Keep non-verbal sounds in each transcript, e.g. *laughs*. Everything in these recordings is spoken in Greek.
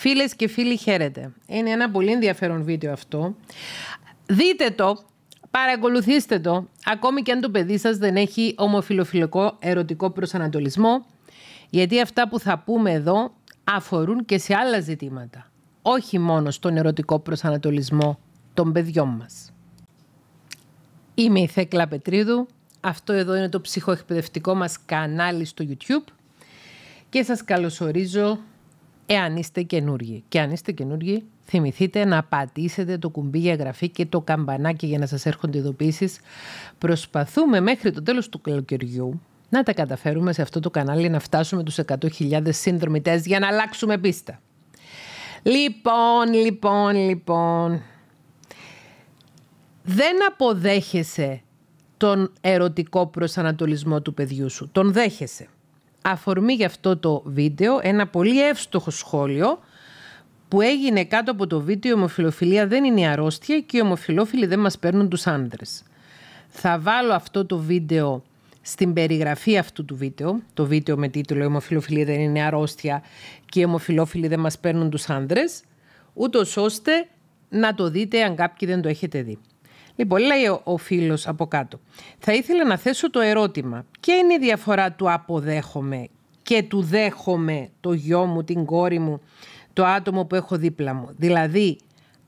Φίλες και φίλοι, χαίρετε. Είναι ένα πολύ ενδιαφέρον βίντεο αυτό. Δείτε το, παρακολουθήστε το, ακόμη και αν το παιδί σας δεν έχει ομοφιλοφιλικό ερωτικό προσανατολισμό, γιατί αυτά που θα πούμε εδώ αφορούν και σε άλλα ζητήματα, όχι μόνο στον ερωτικό προσανατολισμό των παιδιών μας. Είμαι η Θέκλα Πετρίδου, αυτό εδώ είναι το ψυχοεκπαιδευτικό μας κανάλι στο YouTube και σας καλωσορίζω εάν είστε καινούργοι. Και αν είστε καινούργοι, θυμηθείτε να πατήσετε το κουμπί για εγγραφή και το καμπανάκι για να σας έρχονται ειδοποιήσεις. Προσπαθούμε μέχρι το τέλος του καλοκαιριού να τα καταφέρουμε σε αυτό το κανάλι να φτάσουμε τους 100.000 συνδρομητές για να αλλάξουμε πίστα. Λοιπόν, λοιπόν, λοιπόν, δεν αποδέχεσαι τον ερωτικό προσανατολισμό του παιδιού σου. Τον δέχεσαι αφορμή για αυτό το βίντεο ένα πολύ εύστοχο σχόλιο που έγινε κάτω από το βίντεο «Η ομοφιλοφιλία δεν είναι η ομοφιλοφιλια δεν ειναι αρρωστια και οι ομοφιλόφιλοι δεν μας παίρνουν τους άντρες». Θα βάλω αυτό το βίντεο στην περιγραφή αυτού του βίντεο, το βίντεο με τίτλο «Η ομοφιλοφιλία δεν είναι αρρώστια και οι ομοφιλόφιλοι δεν μας παίρνουν τους άνδρες», ούτως ώστε να το δείτε αν κάποιοι δεν το έχετε δει. Λοιπόν, λέει ο, φίλο φίλος από κάτω. Θα ήθελα να θέσω το ερώτημα. Ποια είναι η διαφορά του αποδέχομαι και του δέχομαι το γιο μου, την κόρη μου, το άτομο που έχω δίπλα μου. Δηλαδή,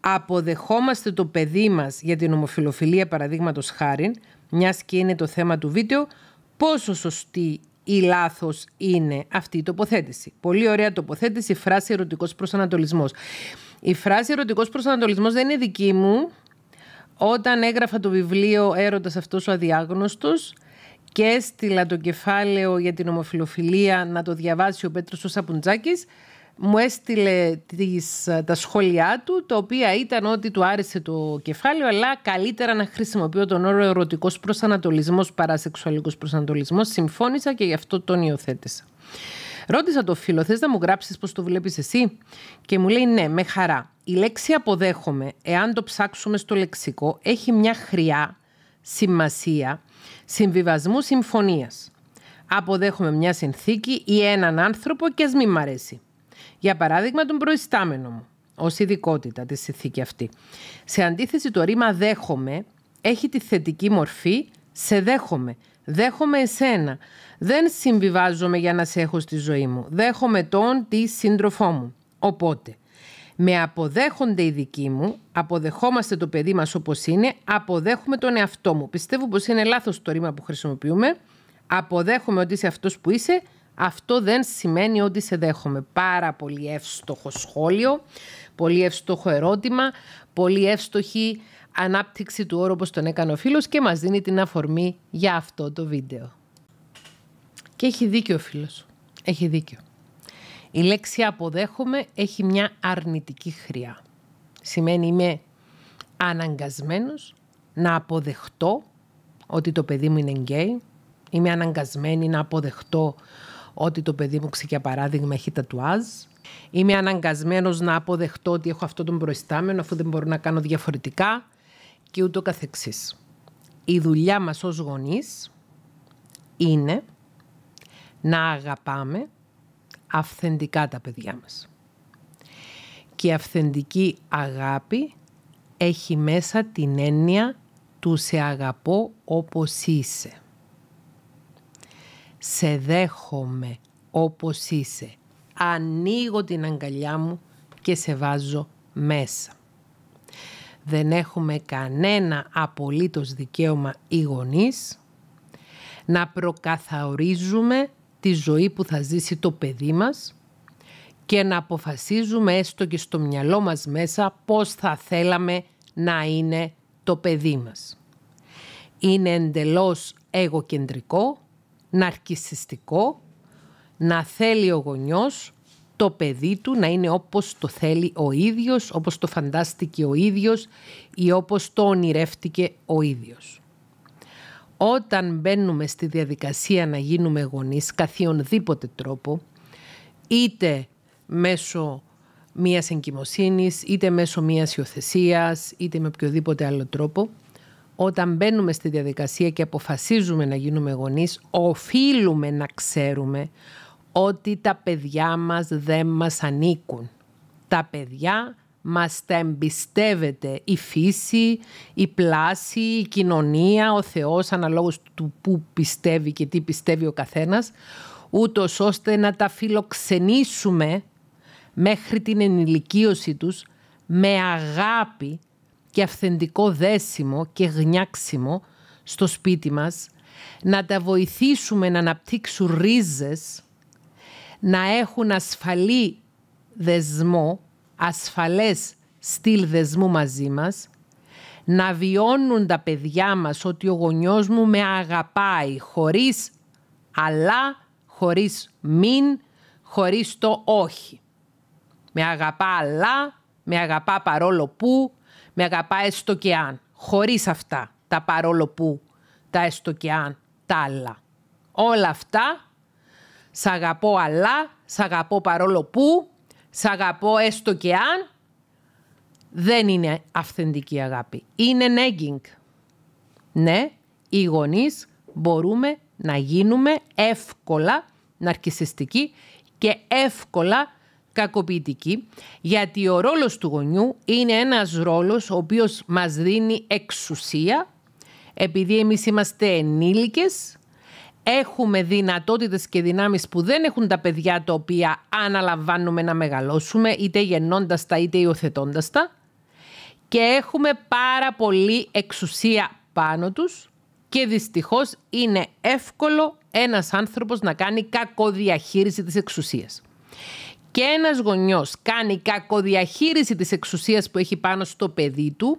αποδεχόμαστε το παιδί μας για την ομοφιλοφιλία παραδείγματος χάριν, μιας και είναι το θέμα του βίντεο, πόσο σωστή ή λάθος είναι αυτή η τοποθέτηση. Πολύ ωραία τοποθέτηση, φράση ερωτικός προσανατολισμός. Η φράση φραση ερωτικο προσανατολισμο η φραση προσανατολισμό δεν είναι δική μου, όταν έγραφα το βιβλίο «Έρωτας αυτός ο αδιάγνωστος» και έστειλα το κεφάλαιο για την ομοφιλοφιλία να το διαβάσει ο Πέτρος ο Σαπουντζάκης, μου έστειλε τις, τα σχόλιά του, τα οποία ήταν ότι του άρεσε το κεφάλαιο, αλλά καλύτερα να χρησιμοποιώ τον όρο «Ερωτικός προσανατολισμός παρά σεξουαλικός προσανατολισμός». Συμφώνησα και γι' αυτό τον υιοθέτησα. Ρώτησα το φίλο, θες να μου γράψεις πώς το βλέπεις εσύ. Και μου λέει ναι, με χαρά. Η λέξη αποδέχομαι, εάν το ψάξουμε στο λεξικό, έχει μια χρειά, σημασία, συμβιβασμού συμφωνίας. Αποδέχομαι μια συνθήκη ή έναν άνθρωπο και ας μην μ' αρέσει. Για παράδειγμα, τον προϊστάμενο μου, ως ειδικότητα της συνθήκη αυτή. Σε αντίθεση, το ρήμα δέχομαι έχει τη θετική μορφή σε δέχομαι. Δέχομαι εσένα. Δεν συμβιβάζομαι για να σε έχω στη ζωή μου. Δέχομαι τον τη σύντροφό μου. Οπότε, με αποδέχονται οι δικοί μου, αποδεχόμαστε το παιδί μας όπως είναι, αποδέχομαι τον εαυτό μου. Πιστεύω πως είναι λάθος το ρήμα που χρησιμοποιούμε. Αποδέχομαι ότι είσαι αυτός που είσαι, αυτό δεν σημαίνει ότι σε δέχομαι. Πάρα πολύ εύστοχο σχόλιο, πολύ εύστοχο ερώτημα, πολύ εύστοχη ανάπτυξη του όρου όπως τον έκανε ο φίλος και μας δίνει την αφορμή για αυτό το βίντεο. Και έχει δίκιο ο φίλος. Έχει δίκιο. Η λέξη αποδέχομαι έχει μια αρνητική χρειά. Σημαίνει είμαι αναγκασμένος να αποδεχτώ ότι το παιδί μου είναι γκέι. Είμαι αναγκασμένη να αποδεχτώ ότι το παιδί μου ξεκια παράδειγμα έχει τατουάζ. Είμαι αναγκασμένος να αποδεχτώ ότι έχω αυτό τον προϊστάμενο αφού δεν μπορώ να κάνω διαφορετικά και ούτω καθεξής. Η δουλειά μας ως γονείς είναι να αγαπάμε αυθεντικά τα παιδιά μας. Και η αυθεντική αγάπη έχει μέσα την έννοια του «σε αγαπώ όπως είσαι». «Σε δέχομαι όπως είσαι». Ανοίγω την αγκαλιά μου και σε βάζω μέσα δεν έχουμε κανένα απολύτως δικαίωμα οι να προκαθαορίζουμε τη ζωή που θα ζήσει το παιδί μας και να αποφασίζουμε έστω και στο μυαλό μας μέσα πώς θα θέλαμε να είναι το παιδί μας. Είναι εντελώς εγωκεντρικό, ναρκισιστικό, να θέλει ο γονιός το παιδί του να είναι όπως το θέλει ο ίδιος, όπως το φαντάστηκε ο ίδιος ή όπως το ονειρεύτηκε ο ίδιος. Όταν μπαίνουμε στη διαδικασία να γίνουμε γονείς καθιονδήποτε τρόπο, είτε μέσω μίας εγκυμοσύνης, είτε μέσω μίας υιοθεσίας, είτε με οποιοδήποτε άλλο τρόπο, όταν μπαίνουμε στη διαδικασία και αποφασίζουμε να γίνουμε γονείς, οφείλουμε να ξέρουμε ότι τα παιδιά μας δεν μας ανήκουν. Τα παιδιά μας τα εμπιστεύεται η φύση, η πλάση, η κοινωνία, ο Θεός αναλόγως του που πιστεύει και τι πιστεύει ο καθένας, ούτως ώστε να τα φιλοξενήσουμε μέχρι την ενηλικίωση τους με αγάπη και αυθεντικό δέσιμο και γνιάξιμο στο σπίτι μας, να τα βοηθήσουμε να αναπτύξουν ρίζες να έχουν ασφαλή δεσμό, ασφαλές στυλ δεσμού μαζί μας, να βιώνουν τα παιδιά μας ότι ο γονιός μου με αγαπάει χωρίς αλλά, χωρίς μην, χωρίς το όχι. Με αγαπά αλλά, με αγαπά παρόλο που, με αγαπά έστω και αν. Χωρίς αυτά τα παρόλο που, τα έστω και αν, τα αλλά. Όλα αυτά Σ' αγαπώ αλλά, σ' αγαπώ παρόλο που, σ' αγαπώ έστω και αν, δεν είναι αυθεντική αγάπη. Είναι nagging. Ναι, οι γονείς μπορούμε να γίνουμε εύκολα ναρκισιστικοί και εύκολα κακοποιητικοί, γιατί ο ρόλος του γονιού είναι ένας ρόλος ο οποίος μας δίνει εξουσία, επειδή εμείς είμαστε ενήλικες έχουμε δυνατότητες και δυνάμεις που δεν έχουν τα παιδιά τα οποία αναλαμβάνουμε να μεγαλώσουμε, είτε γεννώντας τα είτε υιοθετώντας τα. Και έχουμε πάρα πολύ εξουσία πάνω τους και δυστυχώς είναι εύκολο ένας άνθρωπος να κάνει κακοδιαχείριση της εξουσίας. Και ένας γονιός κάνει κακοδιαχείριση της εξουσίας που έχει πάνω στο παιδί του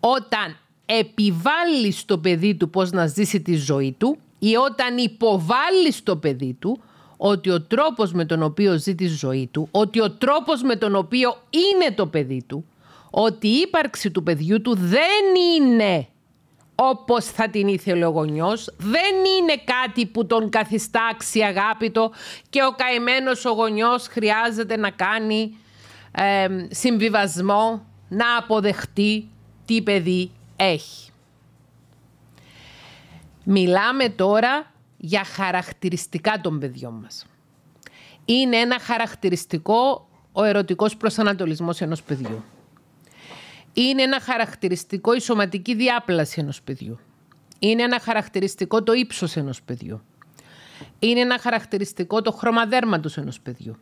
όταν επιβάλλει στο παιδί του πώς να ζήσει τη ζωή του ή όταν υποβάλλεις στο παιδί του ότι ο τρόπος με τον οποίο ζει τη ζωή του, ότι ο τρόπος με τον οποίο είναι το παιδί του, ότι η ύπαρξη του παιδιού του δεν είναι όπως θα την ήθελε ο γονιός, δεν είναι κάτι που τον καθιστά αξιαγάπητο και ο καημένος ο γονιός χρειάζεται να κάνει συμβιβασμό, να αποδεχτεί τι παιδί έχει. Μιλάμε τώρα για χαρακτηριστικά των παιδιών μας. Είναι ένα χαρακτηριστικό ο ερωτικός προσανατολισμός ενός παιδιού. Είναι ένα χαρακτηριστικό η σωματική διάπλαση ενός παιδιού. Είναι ένα χαρακτηριστικό το ύψος ενός παιδιού. Είναι ένα χαρακτηριστικό το χρώμα δέρματος ενός παιδιού.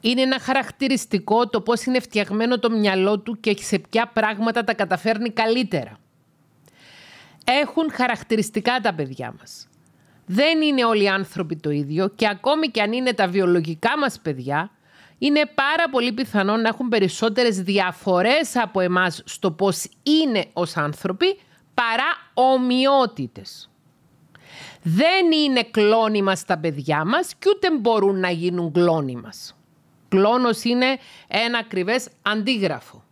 Είναι ένα χαρακτηριστικό το πώς είναι φτιαγμένο το μυαλό του και σε ποια πράγματα τα καταφέρνει καλύτερα έχουν χαρακτηριστικά τα παιδιά μας. Δεν είναι όλοι οι άνθρωποι το ίδιο και ακόμη και αν είναι τα βιολογικά μας παιδιά, είναι πάρα πολύ πιθανό να έχουν περισσότερες διαφορές από εμάς στο πώς είναι ως άνθρωποι παρά ομοιότητες. Δεν είναι κλόνοι μας τα παιδιά μας και ούτε μπορούν να γίνουν κλόνοι μας. Κλόνος είναι ένα ακριβές αντίγραφο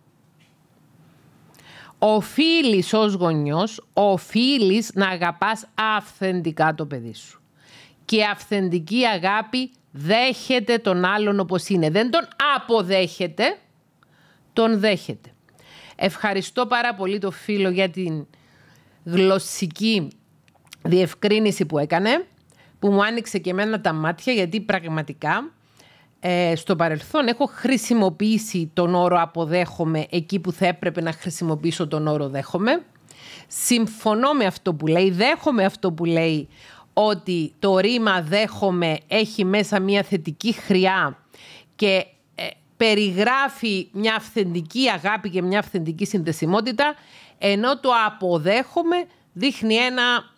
οφείλεις ως γονιός, οφείλεις να αγαπάς αυθεντικά το παιδί σου. Και αυθεντική αγάπη δέχεται τον άλλον όπως είναι. Δεν τον αποδέχεται, τον δέχεται. Ευχαριστώ πάρα πολύ το φίλο για την γλωσσική διευκρίνηση που έκανε, που μου άνοιξε και εμένα τα μάτια, γιατί πραγματικά ε, στο παρελθόν έχω χρησιμοποιήσει τον όρο αποδέχομαι εκεί που θα έπρεπε να χρησιμοποιήσω τον όρο δέχομαι. Συμφωνώ με αυτό που λέει, δέχομαι αυτό που λέει ότι το ρήμα δέχομαι έχει μέσα μια θετική χρειά και ε, περιγράφει μια αυθεντική αγάπη και μια αυθεντική συνδεσιμότητα, ενώ το αποδέχομαι δείχνει ένα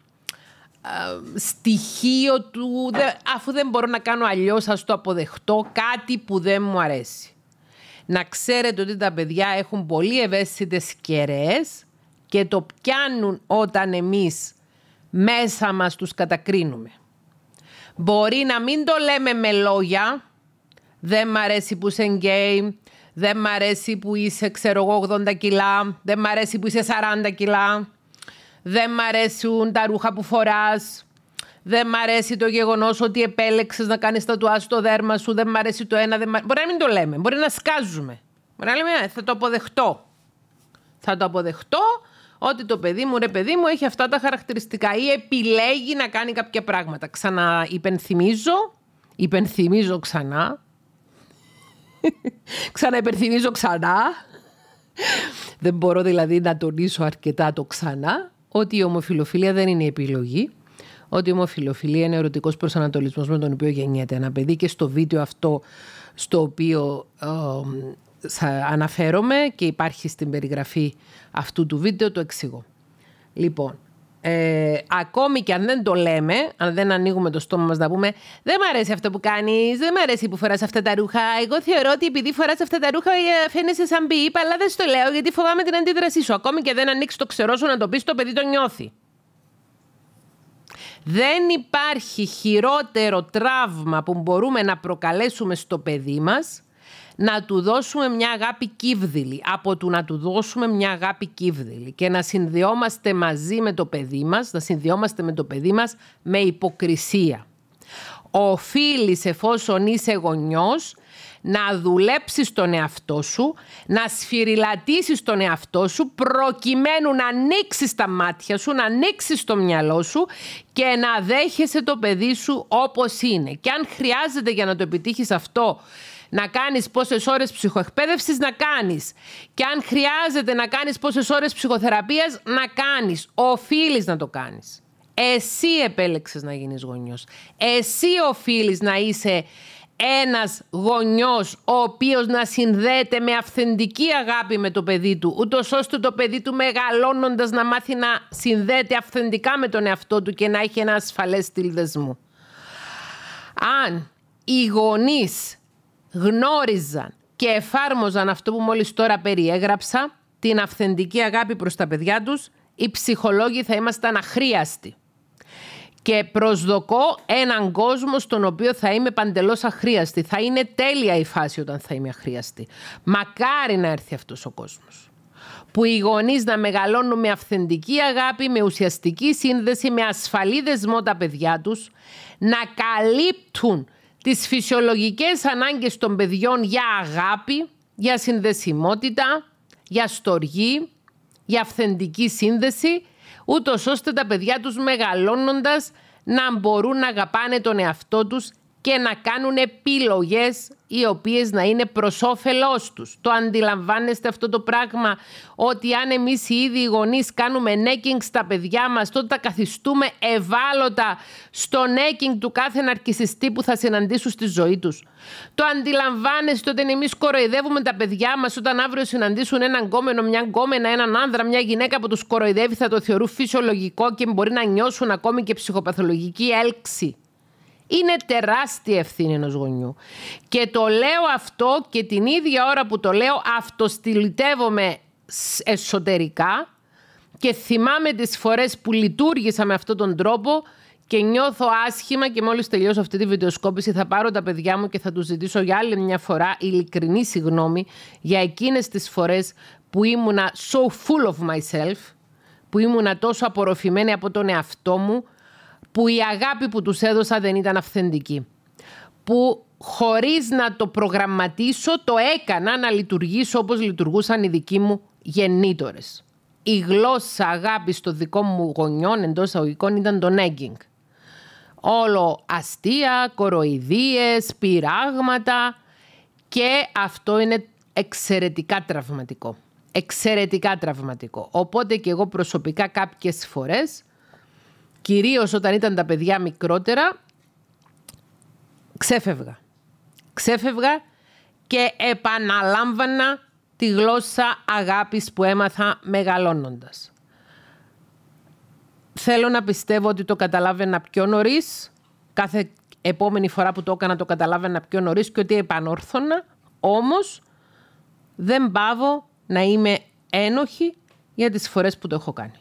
στοιχείο του αφού δεν μπορώ να κάνω αλλιώς αυτό το αποδεχτώ κάτι που δεν μου αρέσει. Να ξέρετε ότι τα παιδιά έχουν πολύ ευαίσθητες κεραίες και το πιάνουν όταν εμείς μέσα μας τους κατακρίνουμε. Μπορεί να μην το λέμε με λόγια, δεν μ' αρέσει που είσαι γκέι, δεν μ' αρέσει που είσαι ξέρω εγώ 80 κιλά, δεν μ' αρέσει που είσαι 40 κιλά, δεν μ' αρέσουν τα ρούχα που φοράς. Δεν μ' αρέσει το γεγονός ότι επέλεξες να κάνεις τουά στο δέρμα σου. Δεν μ' αρέσει το ένα. Δεν μ Μπορεί να μην το λέμε. Μπορεί να σκάζουμε. Μπορεί να λέμε, θα το αποδεχτώ. Θα το αποδεχτώ ότι το παιδί μου, ρε παιδί μου, έχει αυτά τα χαρακτηριστικά ή επιλέγει να κάνει κάποια πράγματα. Ξανά υπενθυμίζω, υπενθυμίζω ξανά, *laughs* ξανά ξανά, δεν μπορώ δηλαδή να τονίσω αρκετά το ξανά, ότι η ομοφιλοφιλία δεν είναι επιλογή, ότι η ομοφιλοφιλία είναι ερωτικός προσανατολισμός με τον οποίο γεννιέται ένα παιδί και στο βίντεο αυτό στο οποίο ε, αναφέρομαι και υπάρχει στην περιγραφή αυτού του βίντεο το εξηγώ. Λοιπόν, ε, ακόμη και αν δεν το λέμε, αν δεν ανοίγουμε το στόμα μας να πούμε «Δεν μ' αρέσει αυτό που κάνεις, δεν μ' αρέσει που φοράς που φορά αυτα τα ρούχα, εγώ θεωρώ ότι επειδή φοράς αυτά τα ρούχα ε, φαίνεσαι σαν πει, αλλά δεν το λέω γιατί φοβάμαι την αντίδρασή σου». Ακόμη και δεν ανοίξει το ξερό σου να το πεις, το παιδί το νιώθει. Δεν υπάρχει χειρότερο τραύμα που μπορούμε να προκαλέσουμε στο παιδί μας να του δώσουμε μια αγάπη κύβδηλη, από του να του δώσουμε μια αγάπη κύβδηλη και να συνδυόμαστε μαζί με το παιδί μας, να συνδυόμαστε με το παιδί μας με υποκρισία. Οφείλεις εφόσον είσαι γονιός να δουλέψεις τον εαυτό σου, να σφυριλατήσεις τον εαυτό σου προκειμένου να ανοίξεις τα μάτια σου, να ανοίξεις το μυαλό σου και να δέχεσαι το παιδί σου όπως είναι. Και αν χρειάζεται για να το επιτύχεις αυτό να κάνεις πόσες ώρες ψυχοεκπαίδευσης, να κάνεις. Και αν χρειάζεται να κάνεις πόσες ώρες ψυχοθεραπείας, να κάνεις. Οφείλεις να το κάνεις. Εσύ επέλεξες να γίνεις γονιός. Εσύ οφείλεις να είσαι ένας γονιός ο οποίος να συνδέεται με αυθεντική αγάπη με το παιδί του, ούτως ώστε το παιδί του μεγαλώνοντας να μάθει να συνδέεται αυθεντικά με τον εαυτό του και να έχει ένα ασφαλές στυλ δεσμού. Αν οι γονείς γνώριζαν και εφάρμοζαν αυτό που μόλις τώρα περιέγραψα, την αυθεντική αγάπη προς τα παιδιά τους, οι ψυχολόγοι θα ήμασταν αχρίαστοι. Και προσδοκώ έναν κόσμο στον οποίο θα είμαι παντελώς αχρίαστη. Θα είναι τέλεια η φάση όταν θα είμαι αχρίαστη. Μακάρι να έρθει αυτός ο κόσμος. Που οι γονείς να μεγαλώνουν με αυθεντική αγάπη, με ουσιαστική σύνδεση, με ασφαλή δεσμό τα παιδιά τους, να καλύπτουν τις φυσιολογικές ανάγκες των παιδιών για αγάπη, για συνδεσιμότητα, για στοργή, για αυθεντική σύνδεση, ούτως ώστε τα παιδιά τους μεγαλώνοντας να μπορούν να αγαπάνε τον εαυτό τους και να κάνουν επιλογές οι οποίες να είναι προς όφελός τους. Το αντιλαμβάνεστε αυτό το πράγμα ότι αν εμείς οι ίδιοι οι γονείς κάνουμε νέκινγκ στα παιδιά μας τότε τα καθιστούμε ευάλωτα στο νέκινγκ του κάθε ναρκισιστή που θα συναντήσουν στη ζωή τους. Το αντιλαμβάνεστε ότι εμείς κοροϊδεύουμε τα παιδιά μας όταν αύριο συναντήσουν έναν κόμενο, μια κόμενα, έναν άνδρα, μια γυναίκα που τους κοροϊδεύει θα το θεωρούν φυσιολογικό και μπορεί να νιώσουν ακόμη και ψυχοπαθολογική έλξη. Είναι τεράστια ευθύνη ενός γονιού. Και το λέω αυτό και την ίδια ώρα που το λέω αυτοστηλιτεύομαι εσωτερικά και θυμάμαι τις φορές που λειτουργήσα με αυτόν τον τρόπο και νιώθω άσχημα και μόλις τελειώσω αυτή τη βιντεοσκόπηση θα πάρω τα παιδιά μου και θα τους ζητήσω για άλλη μια φορά ειλικρινή συγγνώμη για εκείνες τις φορές που ήμουνα so full of myself, που ήμουνα τόσο απορροφημένη από τον εαυτό μου που η αγάπη που τους έδωσα δεν ήταν αυθεντική. Που χωρίς να το προγραμματίσω το έκανα να λειτουργήσω όπως λειτουργούσαν οι δικοί μου γεννήτορες. Η γλώσσα αγάπης στο δικό μου γονιών εντός αγωγικών ήταν το nagging. Όλο αστεία, κοροϊδίες, πειράγματα και αυτό είναι εξαιρετικά τραυματικό. Εξαιρετικά τραυματικό. Οπότε και εγώ προσωπικά κάποιες φορές κυρίως όταν ήταν τα παιδιά μικρότερα, ξέφευγα. Ξέφευγα και επαναλάμβανα τη γλώσσα αγάπης που έμαθα μεγαλώνοντας. Θέλω να πιστεύω ότι το καταλάβαινα πιο νωρίς, Κάθε επόμενη φορά που το έκανα το καταλάβαινα πιο νωρίς και ότι επανόρθωνα. Όμως δεν πάβω να είμαι ένοχη για τις φορές που το έχω κάνει.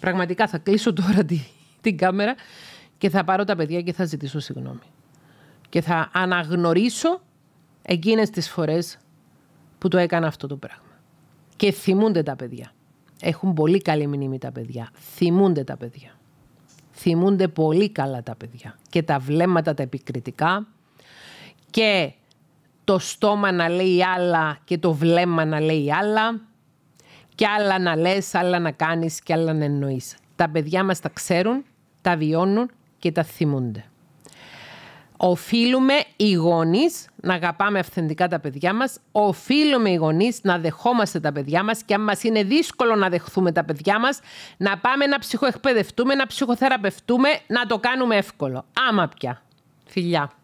Πραγματικά θα κλείσω τώρα τη την κάμερα και θα πάρω τα παιδιά και θα ζητήσω συγγνώμη. Και θα αναγνωρίσω εκείνες τις φορές που το έκανα αυτό το πράγμα. Και θυμούνται τα παιδιά. Έχουν πολύ καλή μνήμη τα παιδιά. Θυμούνται τα παιδιά. Θυμούνται πολύ καλά τα παιδιά. Και τα βλέμματα τα επικριτικά και το στόμα να λέει άλλα και το βλέμμα να λέει άλλα και άλλα να λες, άλλα να κάνεις και άλλα να εννοείς. Τα παιδιά μας τα ξέρουν τα βιώνουν και τα θυμούνται. Οφείλουμε οι γονείς να αγαπάμε αυθεντικά τα παιδιά μας. Οφείλουμε οι γονείς να δεχόμαστε τα παιδιά μας. Και αν μας είναι δύσκολο να δεχθούμε τα παιδιά μας, να πάμε να ψυχοεκπαιδευτούμε, να ψυχοθεραπευτούμε, να το κάνουμε εύκολο. Άμα πια. Φιλιά.